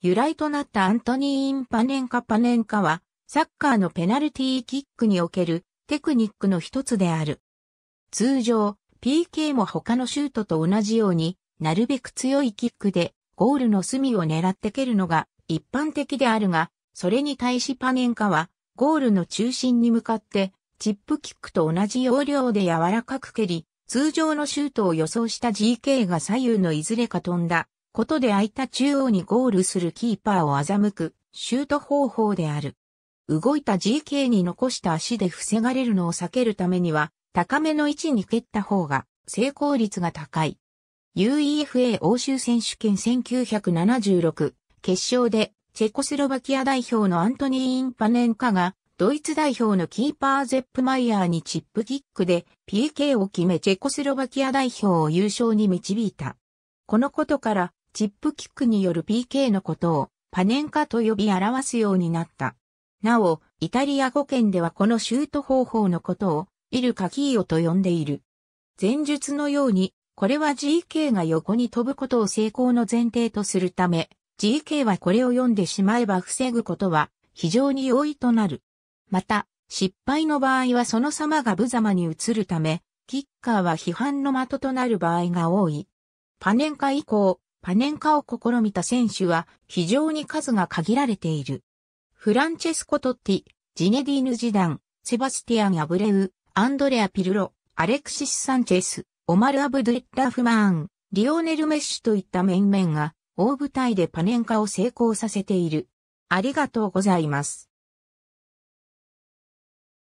由来となったアントニー・インパネンカ・パネンカは、サッカーのペナルティーキックにおけるテクニックの一つである。通常、PK も他のシュートと同じようになるべく強いキックでゴールの隅を狙って蹴るのが一般的であるが、それに対しパネンカはゴールの中心に向かってチップキックと同じ要領で柔らかく蹴り、通常のシュートを予想した GK が左右のいずれか飛んだことで空いた中央にゴールするキーパーを欺くシュート方法である。動いた GK に残した足で防がれるのを避けるためには、高めの位置に蹴った方が成功率が高い。UEFA 欧州選手権1976決勝でチェコスロバキア代表のアントニー・インパネンカがドイツ代表のキーパーゼップマイヤーにチップキックで PK を決めチェコスロバキア代表を優勝に導いた。このことからチップキックによる PK のことをパネンカと呼び表すようになった。なお、イタリア語圏ではこのシュート方法のことをイルカキーヨと呼んでいる。前述のように、これは GK が横に飛ぶことを成功の前提とするため、GK はこれを読んでしまえば防ぐことは非常に容易となる。また、失敗の場合はその様が無様に映るため、キッカーは批判の的となる場合が多い。パネンカ以降、ネン化を試みた選手は非常に数が限られている。フランチェスコ・トッティ、ジネディーヌ・ジダン、セバスティアン・アブレウ、アンドレア・ピルロ、アレクシス・サンチェス、オマル・アブドゥッラフマーン、リオネル・メッシュといった面々が大舞台でパネンカを成功させている。ありがとうございます。